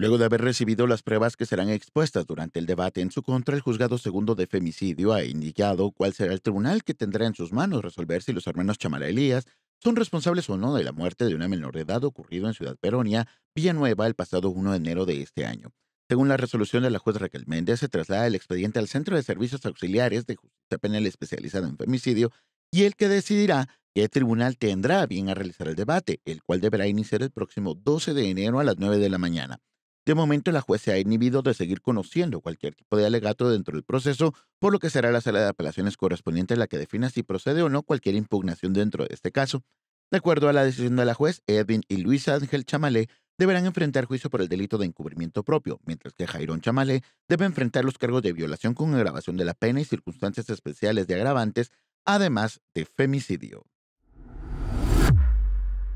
Luego de haber recibido las pruebas que serán expuestas durante el debate en su contra, el juzgado segundo de femicidio ha indicado cuál será el tribunal que tendrá en sus manos resolver si los hermanos chamara Elías son responsables o no de la muerte de una menor de edad ocurrido en Ciudad Peronia, Villanueva, el pasado 1 de enero de este año. Según la resolución de la juez Raquel Méndez, se traslada el expediente al Centro de Servicios Auxiliares de Justicia Penal especializado en femicidio y el que decidirá qué tribunal tendrá bien a realizar el debate, el cual deberá iniciar el próximo 12 de enero a las 9 de la mañana. De momento, la juez se ha inhibido de seguir conociendo cualquier tipo de alegato dentro del proceso, por lo que será la sala de apelaciones correspondiente la que defina si procede o no cualquier impugnación dentro de este caso. De acuerdo a la decisión de la juez, Edwin y Luis Ángel Chamalé deberán enfrentar juicio por el delito de encubrimiento propio, mientras que Jairón Chamalé debe enfrentar los cargos de violación con agravación de la pena y circunstancias especiales de agravantes, además de femicidio.